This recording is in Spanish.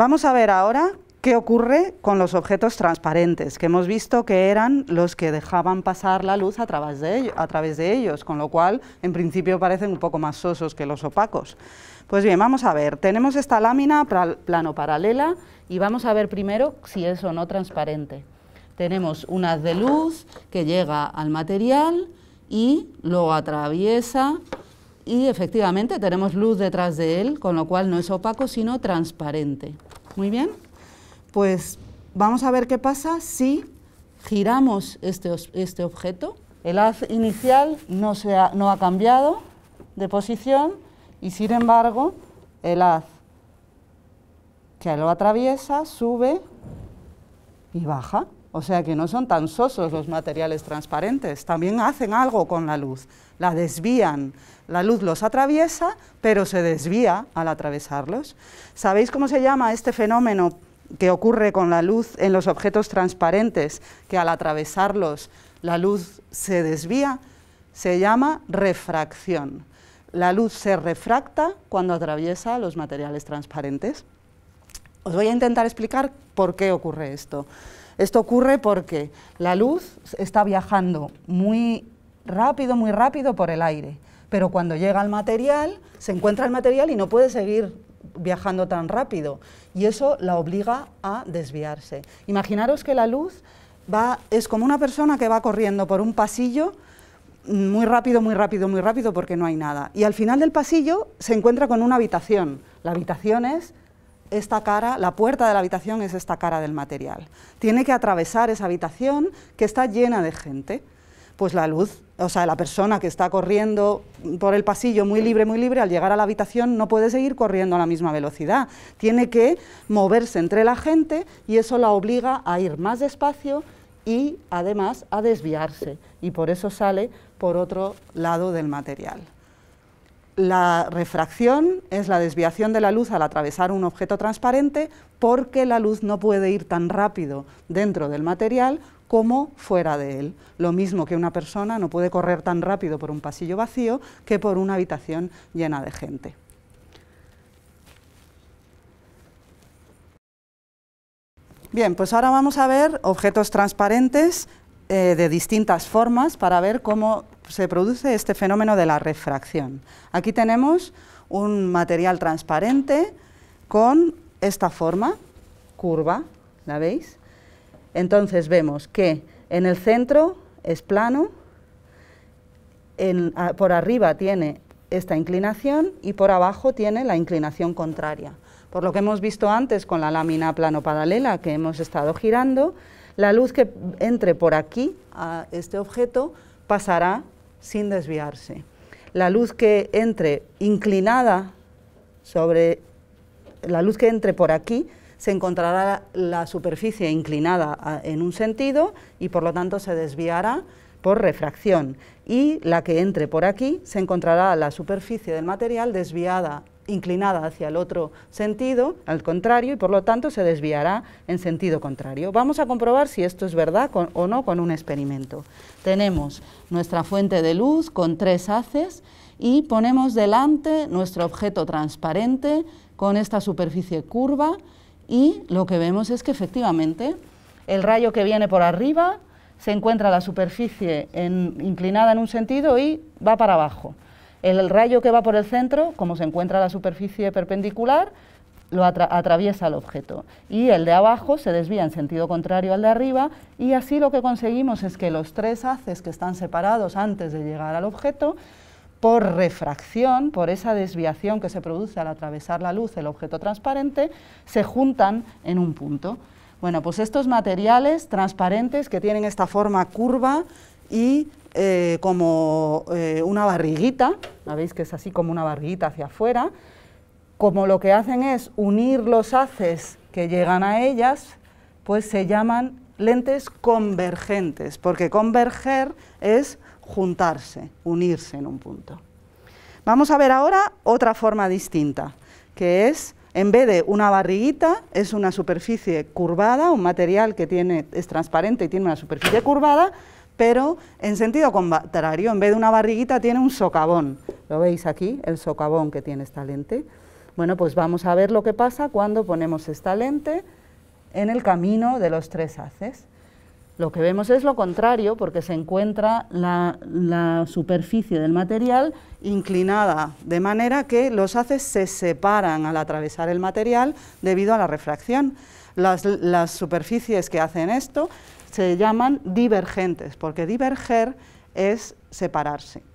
Vamos a ver ahora qué ocurre con los objetos transparentes, que hemos visto que eran los que dejaban pasar la luz a través de, ellos, con lo cual en principio parecen un poco más sosos que los opacos. Pues bien, vamos a ver, tenemos esta lámina plano paralela y vamos a ver primero si es o no transparente. Tenemos un haz de luz que llega al material y lo atraviesa y efectivamente tenemos luz detrás de él, con lo cual no es opaco, sino transparente. Muy bien, pues vamos a ver qué pasa si giramos este, este objeto. El haz inicial no, no ha cambiado de posición y sin embargo el haz que lo atraviesa sube y baja. O sea que no son tan sosos los materiales transparentes, también hacen algo con la luz, la desvían. La luz los atraviesa, pero se desvía al atravesarlos. ¿Sabéis cómo se llama este fenómeno que ocurre con la luz en los objetos transparentes, que al atravesarlos la luz se desvía? Se llama refracción. La luz se refracta cuando atraviesa los materiales transparentes. Os voy a intentar explicar por qué ocurre esto. Esto ocurre porque la luz está viajando muy rápido, muy rápido por el aire, pero cuando llega al material, se encuentra el material y no puede seguir viajando tan rápido y eso la obliga a desviarse. Imaginaros que la luz va, es como una persona que va corriendo por un pasillo mm, muy rápido, muy rápido, muy rápido porque no hay nada. Y al final del pasillo se encuentra con una habitación. La habitación es esta cara, la puerta de la habitación es esta cara del material. Tiene que atravesar esa habitación que está llena de gente. Pues la luz, o sea, la persona que está corriendo por el pasillo muy libre, muy libre, al llegar a la habitación no puede seguir corriendo a la misma velocidad. Tiene que moverse entre la gente y eso la obliga a ir más despacio y además a desviarse. Y por eso sale por otro lado del material. La refracción es la desviación de la luz al atravesar un objeto transparente porque la luz no puede ir tan rápido dentro del material como fuera de él. Lo mismo que una persona no puede correr tan rápido por un pasillo vacío que por una habitación llena de gente. Bien, pues ahora vamos a ver objetos transparentes eh, de distintas formas para ver cómo se produce este fenómeno de la refracción. Aquí tenemos un material transparente con esta forma curva, ¿la veis? Entonces vemos que en el centro es plano, por arriba tiene esta inclinación y por abajo tiene la inclinación contraria. Por lo que hemos visto antes con la lámina plano paralela que hemos estado girando, la luz que entre por aquí a este objeto pasará sin desviarse. La luz que entre inclinada sobre la luz que entre por aquí se encontrará la superficie inclinada en un sentido y por lo tanto se desviará por refracción y la que entre por aquí se encontrará la superficie del material desviada inclinada hacia el otro sentido, al contrario, y por lo tanto se desviará en sentido contrario. Vamos a comprobar si esto es verdad o no con un experimento. Tenemos nuestra fuente de luz con tres haces y ponemos delante nuestro objeto transparente con esta superficie curva y lo que vemos es que efectivamente el rayo que viene por arriba se encuentra la superficie inclinada en un sentido y va para abajo. El rayo que va por el centro, como se encuentra la superficie perpendicular, lo atraviesa el objeto y el de abajo se desvía en sentido contrario al de arriba y así lo que conseguimos es que los tres haces que están separados antes de llegar al objeto por refracción, por esa desviación que se produce al atravesar la luz el objeto transparente, se juntan en un punto. Bueno, pues estos materiales transparentes que tienen esta forma curva y eh, como eh, una barriguita, ¿la veis que es así como una barriguita hacia afuera? Como lo que hacen es unir los haces que llegan a ellas, pues se llaman lentes convergentes, porque converger es juntarse, unirse en un punto. Vamos a ver ahora otra forma distinta, que es, en vez de una barriguita, es una superficie curvada, un material que tiene, es transparente y tiene una superficie curvada, pero en sentido contrario, en vez de una barriguita tiene un socavón. ¿Lo veis aquí? El socavón que tiene esta lente. Bueno, pues vamos a ver lo que pasa cuando ponemos esta lente en el camino de los tres haces. Lo que vemos es lo contrario, porque se encuentra la, la, superficie del material inclinada, de manera que los haces se separan al atravesar el material debido a la refracción. Las, superficies que hacen esto se llaman divergentes, porque diverger es separarse.